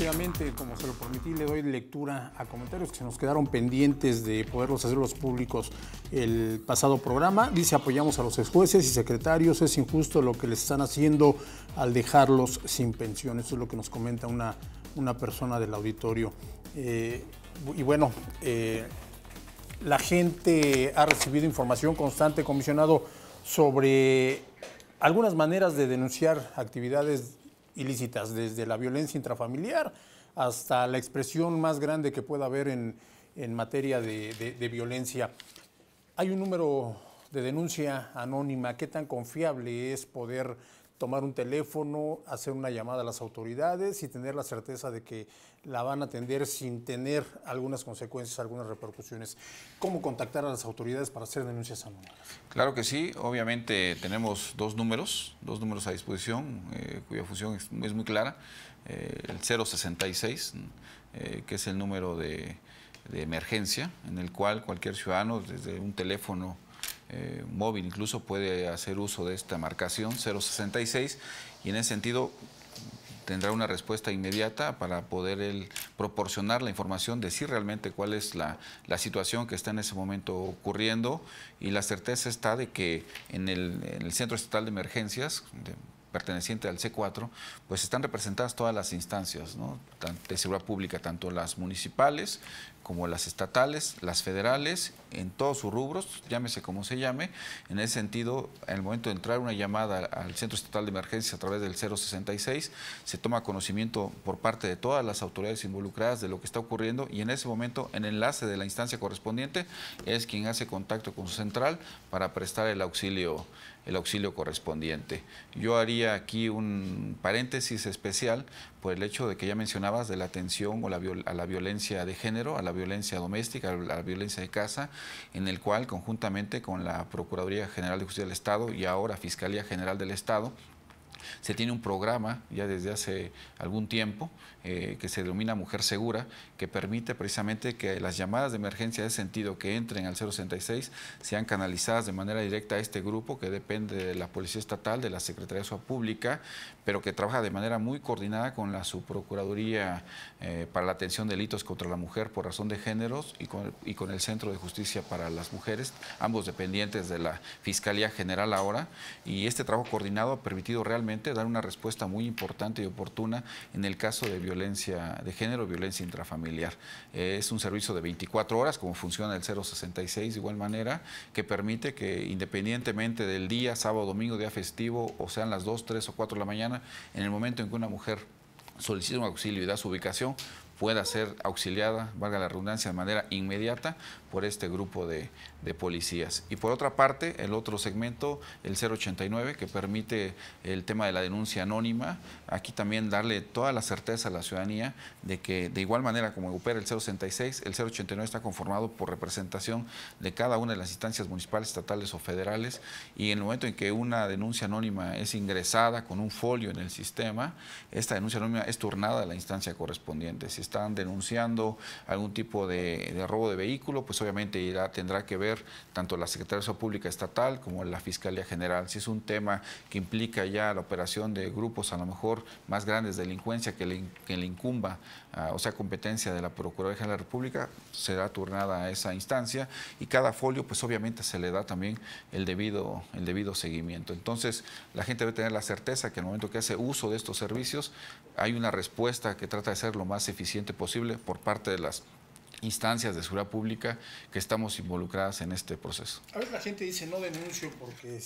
Efectivamente, como se lo permití, le doy lectura a comentarios que se nos quedaron pendientes de poderlos hacerlos públicos el pasado programa. Dice, apoyamos a los jueces y secretarios, es injusto lo que les están haciendo al dejarlos sin pensión. Eso es lo que nos comenta una, una persona del auditorio. Eh, y bueno, eh, la gente ha recibido información constante, comisionado, sobre algunas maneras de denunciar actividades ilícitas, desde la violencia intrafamiliar hasta la expresión más grande que pueda haber en, en materia de, de violencia. Hay un número de denuncia anónima, ¿qué tan confiable es poder tomar un teléfono, hacer una llamada a las autoridades y tener la certeza de que la van a atender sin tener algunas consecuencias, algunas repercusiones. ¿Cómo contactar a las autoridades para hacer denuncias anónimas? Claro que sí, obviamente tenemos dos números, dos números a disposición, eh, cuya función es, muy clara, eh, el 066, eh, que es el número de emergencia, en el cual cualquier ciudadano desde un teléfono eh, móvil incluso puede hacer uso de esta marcación 066 y en ese sentido tendrá una respuesta inmediata para poder proporcionar la información, decir realmente cuál es la, situación que está en ese momento ocurriendo y la certeza está de que en el, Centro Estatal de Emergencias, perteneciente al C4, pues están representadas todas las instancias, de seguridad pública, tanto las municipales como las estatales, las federales, en todos sus rubros, llámese como se llame. En ese sentido, en el momento de entrar una llamada al Centro Estatal de emergencia a través del 066, se toma conocimiento por parte de todas las autoridades involucradas de lo que está ocurriendo y en ese momento, en enlace de la instancia correspondiente, es quien hace contacto con su central para prestar el auxilio el auxilio correspondiente. Yo haría aquí un paréntesis especial por el hecho de que ya mencionabas de la atención o la a la violencia de género, a la violencia doméstica, a la violencia de casa, en el cual conjuntamente con la Procuraduría General de Justicia del Estado y ahora Fiscalía General del Estado se tiene un programa ya desde hace algún tiempo eh, que se denomina Mujer Segura, que permite precisamente que las llamadas de emergencia de sentido que entren al 066 sean canalizadas de manera directa a este grupo que depende de la Policía Estatal, de la Secretaría de Seguridad Pública, pero que trabaja de manera muy coordinada con la Subprocuraduría eh, para la Atención de Delitos contra la Mujer por razón de géneros y con, y con el Centro de Justicia para las Mujeres, ambos dependientes de la Fiscalía General ahora. Y este trabajo coordinado ha permitido realmente dar una respuesta muy importante y oportuna en el caso de violencia de género, violencia intrafamiliar. Eh, es un servicio de 24 horas, como funciona el 066 de igual manera, que permite que independientemente del día, sábado, domingo, día festivo, o sean las 2, 3 o 4 de la mañana, en el momento en que una mujer solicita un auxilio y da su ubicación, pueda ser auxiliada, valga la redundancia, de manera inmediata por este grupo de, policías. Y por otra parte, el otro segmento, el 089, que permite el tema de la denuncia anónima, aquí también darle toda la certeza a la ciudadanía de que de igual manera como opera el 066, el 089 está conformado por representación de cada una de las instancias municipales, estatales o federales y en el momento en que una denuncia anónima es ingresada con un folio en el sistema, esta denuncia anónima es turnada a la instancia correspondiente están denunciando algún tipo de, robo de vehículo, pues obviamente irá, tendrá que ver tanto la Secretaría de Seguridad Pública Estatal como la Fiscalía General. Si es un tema que implica ya la operación de grupos a lo mejor más grandes de delincuencia que le, incumba, ah, o sea, competencia de la Procuraduría General de la República, será turnada a esa instancia y cada folio, pues obviamente se le da también el debido, el debido seguimiento. Entonces, la gente debe tener la certeza que en el momento que hace uso de estos servicios, hay una respuesta que trata de ser lo más eficiente posible por parte de las instancias de seguridad pública que estamos involucradas en este proceso. A veces la gente dice, no denuncio porque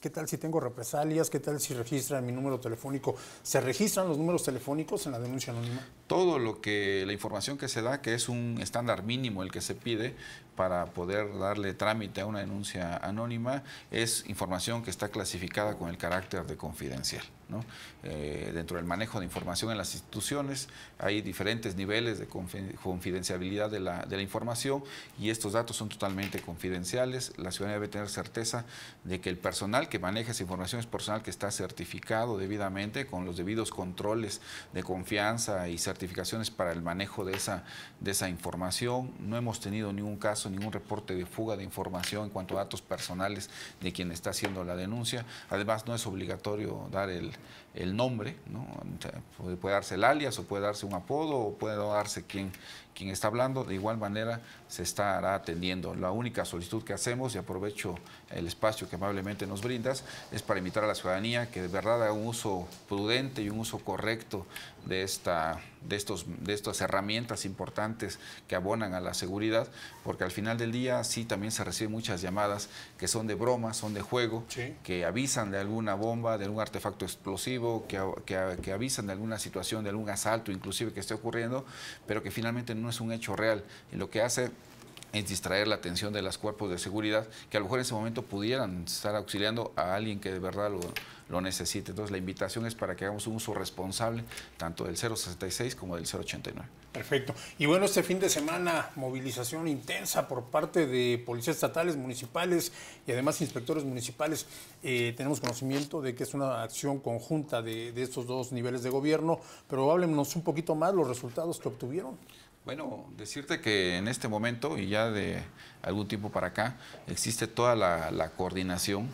¿qué tal si tengo represalias? ¿Qué tal si registran mi número telefónico? ¿Se registran los números telefónicos en la denuncia anónima? Todo lo que, la información que se da, que es un estándar mínimo el que se pide para poder darle trámite a una denuncia anónima, es información que está clasificada con el carácter de confidencial. ¿no? Eh, dentro del manejo de información en las instituciones hay diferentes niveles de confidencial habilidad de la, información y estos datos son totalmente confidenciales. La ciudadanía debe tener certeza de que el personal que maneja esa información es personal que está certificado debidamente con los debidos controles de confianza y certificaciones para el manejo de esa, de esa información. No hemos tenido ningún caso, ningún reporte de fuga de información en cuanto a datos personales de quien está haciendo la denuncia. Además, no es obligatorio dar el, nombre, ¿no? puede darse el alias o puede darse un apodo o puede darse quien, quien está hablando, de igual manera se estará atendiendo. La única solicitud que hacemos, y aprovecho el espacio que amablemente nos brindas, es para invitar a la ciudadanía que de verdad haga un uso prudente y un uso correcto de esta de, estos, de estas herramientas importantes que abonan a la seguridad, porque al final del día sí también se reciben muchas llamadas que son de broma, son de juego, que avisan de alguna bomba, de algún artefacto explosivo, que, que, avisan de alguna situación, de algún asalto inclusive que esté ocurriendo, pero que finalmente no es un hecho real. Y lo que hace es distraer la atención de los cuerpos de seguridad que a lo mejor en ese momento pudieran estar auxiliando a alguien que de verdad lo, lo necesite. Entonces la invitación es para que hagamos un uso responsable tanto del 066 como del 089. Perfecto. Y bueno, este fin de semana movilización intensa por parte de policías estatales, municipales y además inspectores municipales. Eh, tenemos conocimiento de que es una acción conjunta de, estos dos niveles de gobierno, pero háblenos un poquito más los resultados que obtuvieron. Bueno, decirte que en este momento y ya de algún tiempo para acá existe toda la coordinación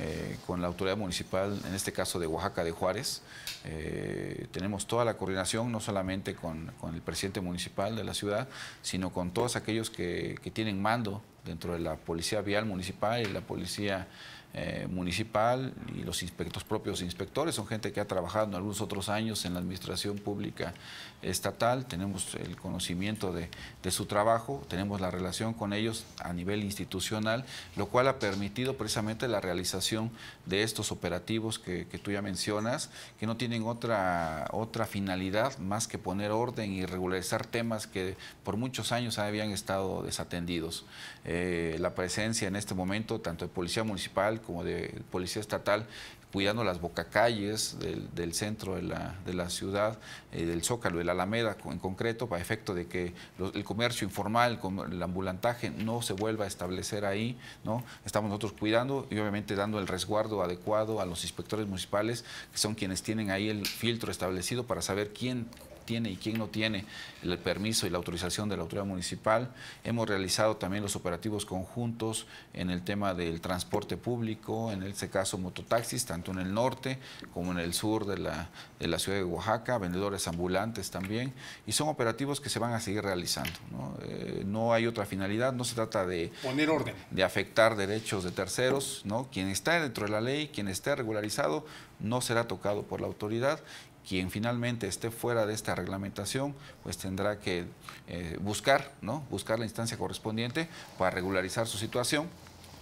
eh, con la autoridad municipal, en este caso de Oaxaca de Juárez. Eh, tenemos toda la coordinación, no solamente con, el presidente municipal de la ciudad, sino con todos aquellos que tienen mando dentro de la Policía Vial Municipal y la Policía eh, Municipal y los propios inspectores. Son gente que ha trabajado en algunos otros años en la Administración Pública Estatal. Tenemos el conocimiento de, su trabajo, tenemos la relación con ellos a nivel institucional, lo cual ha permitido precisamente la realización de estos operativos que, tú ya mencionas, que no tienen otra, otra finalidad más que poner orden y regularizar temas que por muchos años habían estado desatendidos. Eh, la presencia en este momento tanto de policía municipal como de policía estatal cuidando las bocacalles del, centro de la, ciudad, eh, del Zócalo, el Alameda en concreto, para efecto de que el comercio informal, el ambulantaje no se vuelva a establecer ahí. ¿no? Estamos nosotros cuidando y obviamente dando el resguardo adecuado a los inspectores municipales, que son quienes tienen ahí el filtro establecido para saber quién tiene y quién no tiene el permiso y la autorización de la autoridad municipal. Hemos realizado también los operativos conjuntos en el tema del transporte público, en este caso mototaxis, tanto en el norte como en el sur de la, ciudad de Oaxaca, vendedores ambulantes también, y son operativos que se van a seguir realizando. No, eh, hay otra finalidad, no se trata de... Poner orden. De afectar derechos de terceros, Quien está dentro de la ley, quien esté regularizado, no será tocado por la autoridad quien finalmente esté fuera de esta reglamentación, pues tendrá que eh, buscar, ¿no? Buscar la instancia correspondiente para regularizar su situación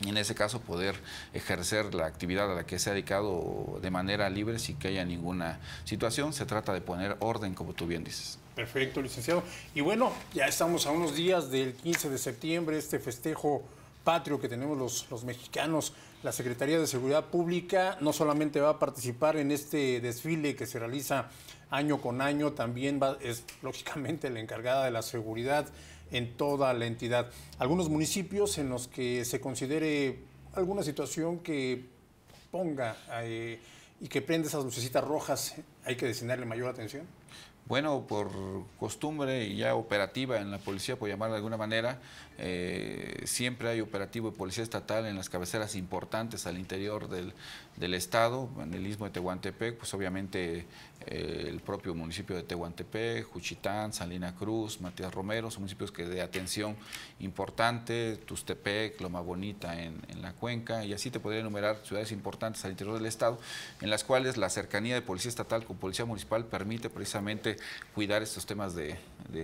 y en ese caso poder ejercer la actividad a la que se ha dedicado de manera libre sin que haya ninguna situación. Se trata de poner orden, como tú bien dices. Perfecto, licenciado. Y bueno, ya estamos a unos días del 15 de septiembre, este festejo patrio que tenemos los, los mexicanos, la Secretaría de Seguridad Pública no solamente va a participar en este desfile que se realiza año con año, también es lógicamente la encargada de la seguridad en toda la entidad. Algunos municipios en los que se considere alguna situación que ponga eh, y que prenda esas lucecitas rojas, hay que destinarle mayor atención bueno, por costumbre y ya operativa en la policía, por llamarla de alguna manera, eh, siempre hay operativo de policía estatal en las cabeceras importantes al interior del, estado, en el istmo de Tehuantepec, pues obviamente eh, el propio municipio de Tehuantepec, Juchitán, Salina Cruz, Matías Romero, son municipios que de atención importante, Tustepec, Loma Bonita en, en la cuenca, y así te podría enumerar ciudades importantes al interior del estado, en las cuales la cercanía de policía estatal con policía municipal permite precisamente cuidar estos temas de,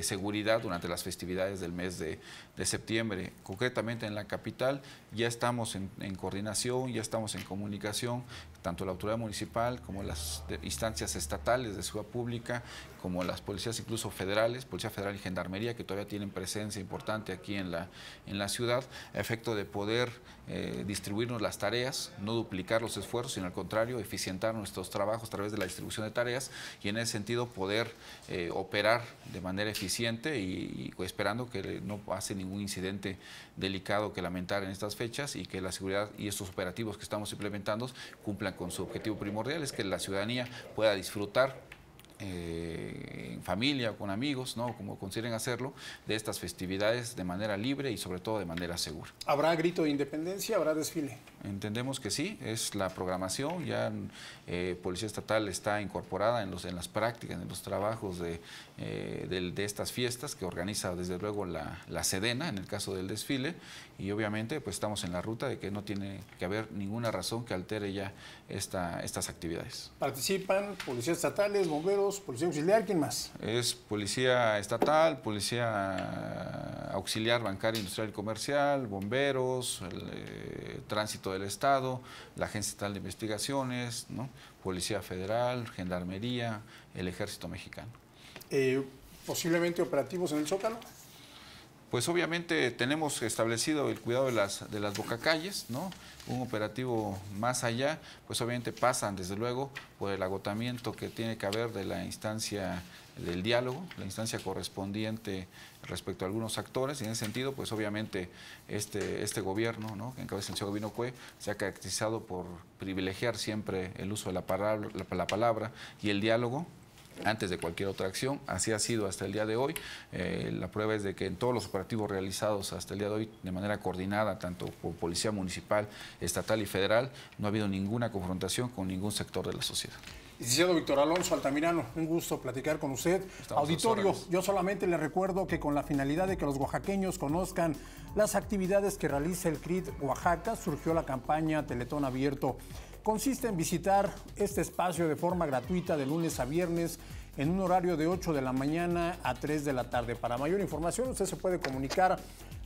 seguridad durante las festividades del mes de, septiembre. Concretamente en la capital ya estamos en coordinación, ya estamos en comunicación tanto la autoridad municipal como las instancias estatales de Ciudad pública, como las policías incluso federales, Policía Federal y Gendarmería, que todavía tienen presencia importante aquí en la, en la ciudad, a efecto de poder eh, distribuirnos las tareas, no duplicar los esfuerzos, sino al contrario, eficientar nuestros trabajos a través de la distribución de tareas y en ese sentido poder eh, operar de manera eficiente y pues, esperando que no pase ningún incidente delicado que lamentar en estas fechas y que la seguridad y estos operativos que estamos implementando cumplan con su objetivo primordial, es que la ciudadanía pueda disfrutar eh, en familia o con amigos, ¿no? como consideren hacerlo, de estas festividades de manera libre y sobre todo de manera segura. ¿Habrá grito de independencia? ¿Habrá desfile? Entendemos que sí, es la programación, ya eh, Policía Estatal está incorporada en, los, en las prácticas, en los trabajos de, eh, de, estas fiestas que organiza desde luego la, la, Sedena en el caso del desfile y obviamente pues estamos en la ruta de que no tiene que haber ninguna razón que altere ya esta, estas actividades. Participan policías estatales, bomberos, policía auxiliar, ¿quién más? Es policía estatal, policía auxiliar bancaria, industrial y comercial, bomberos, eh, tránsito del Estado, la Agencia Estatal de Investigaciones, Policía Federal, Gendarmería, el Ejército Mexicano. Eh, ¿Posiblemente operativos en el Zócalo? pues obviamente tenemos establecido el cuidado de las, de las bocacalles, ¿no? Un operativo más allá, pues obviamente pasan desde luego por el agotamiento que tiene que haber de la instancia del diálogo, la instancia correspondiente respecto a algunos actores, y en ese sentido, pues obviamente este, este gobierno, ¿no? que encabeza el señor Gobino Cue, se ha caracterizado por privilegiar siempre el uso de la la palabra y el diálogo antes de cualquier otra acción. Así ha sido hasta el día de hoy. Eh, la prueba es de que en todos los operativos realizados hasta el día de hoy, de manera coordinada, tanto por Policía Municipal, Estatal y Federal, no ha habido ninguna confrontación con ningún sector de la sociedad. Licenciado Víctor Alonso Altamirano, un gusto platicar con usted. Auditorio, yo solamente le recuerdo que con la finalidad de que los oaxaqueños conozcan las actividades que realiza el CRID Oaxaca, surgió la campaña Teletón Abierto consiste en visitar este espacio de forma gratuita de lunes a viernes en un horario de 8 de la mañana a 3 de la tarde. Para mayor información usted se puede comunicar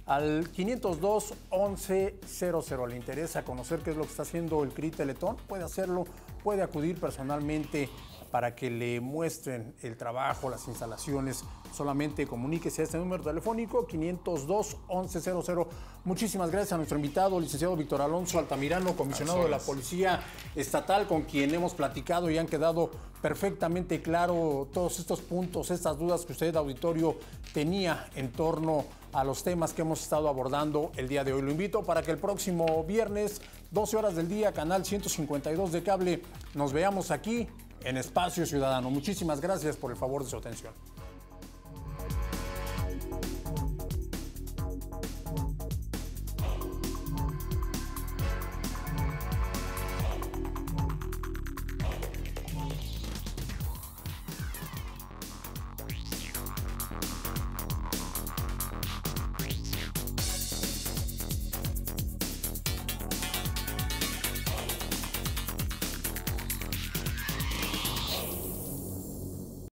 al 502 1100. ¿Le interesa conocer qué es lo que está haciendo el CRI Teletón? Puede hacerlo, puede acudir personalmente para que le muestren el trabajo, las instalaciones, solamente comuníquese a este número telefónico 502 1100. Muchísimas gracias a nuestro invitado, licenciado Víctor Alonso Altamirano, comisionado de la Policía Estatal, con quien hemos platicado y han quedado perfectamente claro todos estos puntos, estas dudas que usted, auditorio, tenía en torno a los temas que hemos estado abordando el día de hoy. Lo invito para que el próximo viernes, 12 horas del día, canal 152 de cable, nos veamos aquí en Espacio Ciudadano. Muchísimas gracias por el favor de su atención.